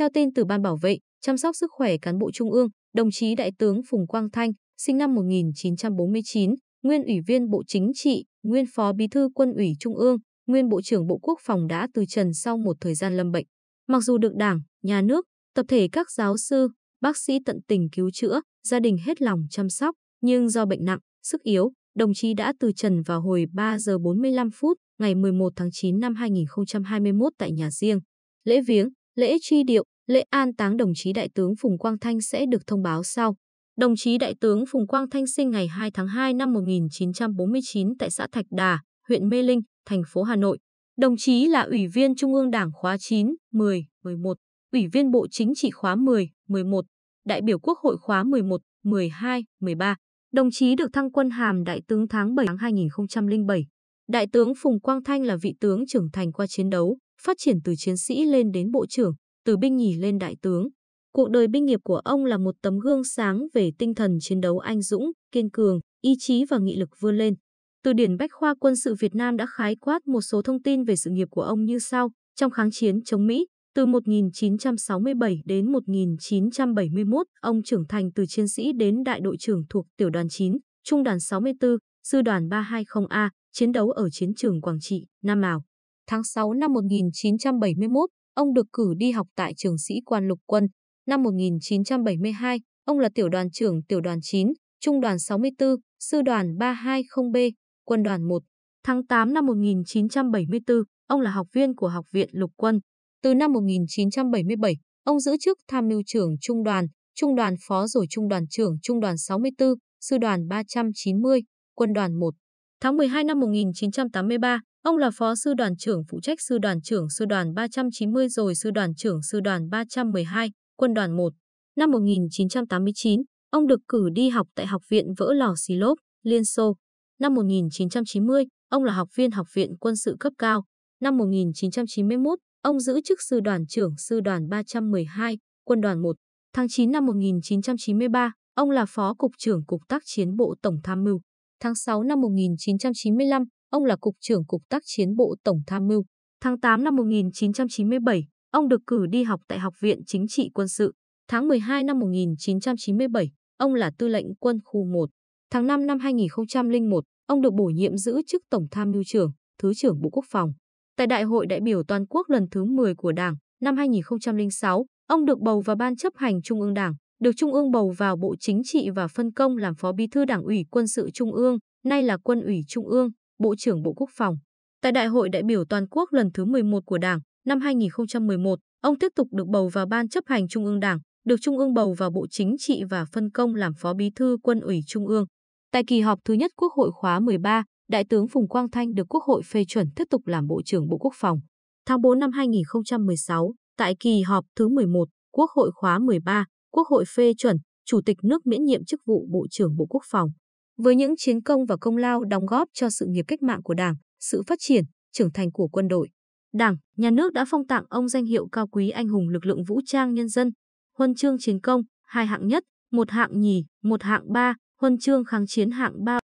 Theo tin từ Ban Bảo vệ, chăm sóc sức khỏe cán bộ Trung ương, đồng chí Đại tướng Phùng Quang Thanh, sinh năm 1949, nguyên Ủy viên Bộ Chính trị, nguyên Phó Bí thư Quân ủy Trung ương, nguyên Bộ trưởng Bộ Quốc phòng đã từ trần sau một thời gian lâm bệnh. Mặc dù được Đảng, Nhà nước, tập thể các giáo sư, bác sĩ tận tình cứu chữa, gia đình hết lòng chăm sóc, nhưng do bệnh nặng, sức yếu, đồng chí đã từ trần vào hồi 3 giờ 45 phút ngày 11 tháng 9 năm 2021 tại nhà riêng. Lễ viếng, lễ truy điệu, lễ an táng đồng chí Đại tướng Phùng Quang Thanh sẽ được thông báo sau. Đồng chí Đại tướng Phùng Quang Thanh sinh ngày 2 tháng 2 năm 1949 tại xã Thạch Đà, huyện Mê Linh, thành phố Hà Nội. Đồng chí là Ủy viên Trung ương Đảng khóa 9, 10, 11, Ủy viên Bộ Chính trị khóa 10, 11, đại biểu Quốc hội khóa 11, 12, 13. Đồng chí được thăng quân hàm Đại tướng tháng 7 năm 2007. Đại tướng Phùng Quang Thanh là vị tướng trưởng thành qua chiến đấu, phát triển từ chiến sĩ lên đến bộ trưởng, từ binh nhì lên đại tướng. Cuộc đời binh nghiệp của ông là một tấm gương sáng về tinh thần chiến đấu anh dũng, kiên cường, ý chí và nghị lực vươn lên. Từ điển Bách khoa quân sự Việt Nam đã khái quát một số thông tin về sự nghiệp của ông như sau: Trong kháng chiến chống Mỹ, từ 1967 đến 1971, ông trưởng thành từ chiến sĩ đến đại đội trưởng thuộc tiểu đoàn 9, trung đoàn 64, sư đoàn 320A, chiến đấu ở chiến trường Quảng Trị, Nam Mào. Tháng 6 năm 1971, Ông được cử đi học tại trường sĩ quan lục quân. Năm 1972, ông là tiểu đoàn trưởng tiểu đoàn 9, trung đoàn 64, sư đoàn 320B, quân đoàn 1. Tháng 8 năm 1974, ông là học viên của Học viện Lục quân. Từ năm 1977, ông giữ chức tham mưu trưởng trung đoàn, trung đoàn phó rồi trung đoàn trưởng trung đoàn 64, sư đoàn 390, quân đoàn 1. Tháng 12 năm 1983, Ông là phó sư đoàn trưởng phụ trách sư đoàn trưởng sư đoàn 390 rồi sư đoàn trưởng sư đoàn 312, quân đoàn 1. Năm 1989, ông được cử đi học tại Học viện Vỡ Lò Xì Lốp, Liên Xô. Năm 1990, ông là học viên Học viện Quân sự cấp cao. Năm 1991, ông giữ chức sư đoàn trưởng sư đoàn 312, quân đoàn 1. Tháng 9 năm 1993, ông là phó cục trưởng Cục tác chiến Bộ Tổng Tham mưu. Tháng 6 năm 1995, Ông là Cục trưởng Cục tác chiến Bộ Tổng Tham mưu. Tháng 8 năm 1997, ông được cử đi học tại Học viện Chính trị Quân sự. Tháng 12 năm 1997, ông là Tư lệnh Quân khu 1. Tháng 5 năm 2001, ông được bổ nhiệm giữ chức Tổng Tham mưu trưởng, Thứ trưởng Bộ Quốc phòng. Tại Đại hội đại biểu toàn quốc lần thứ 10 của Đảng, năm 2006, ông được bầu vào Ban chấp hành Trung ương Đảng, được Trung ương bầu vào Bộ Chính trị và phân công làm Phó Bí thư Đảng ủy Quân sự Trung ương, nay là Quân ủy Trung ương. Bộ trưởng Bộ Quốc phòng. Tại Đại hội đại biểu toàn quốc lần thứ 11 của Đảng năm 2011, ông tiếp tục được bầu vào Ban chấp hành Trung ương Đảng, được Trung ương bầu vào Bộ Chính trị và phân công làm Phó Bí thư Quân ủy Trung ương. Tại kỳ họp thứ nhất Quốc hội khóa 13, Đại tướng Phùng Quang Thanh được Quốc hội phê chuẩn tiếp tục làm Bộ trưởng Bộ Quốc phòng. Tháng 4 năm 2016, tại kỳ họp thứ 11, Quốc hội khóa 13, Quốc hội phê chuẩn Chủ tịch nước miễn nhiệm chức vụ Bộ trưởng Bộ Quốc phòng. Với những chiến công và công lao đóng góp cho sự nghiệp cách mạng của Đảng, sự phát triển, trưởng thành của quân đội, Đảng, nhà nước đã phong tặng ông danh hiệu cao quý anh hùng lực lượng vũ trang nhân dân, huân chương chiến công, hai hạng nhất, một hạng nhì, một hạng ba, huân chương kháng chiến hạng ba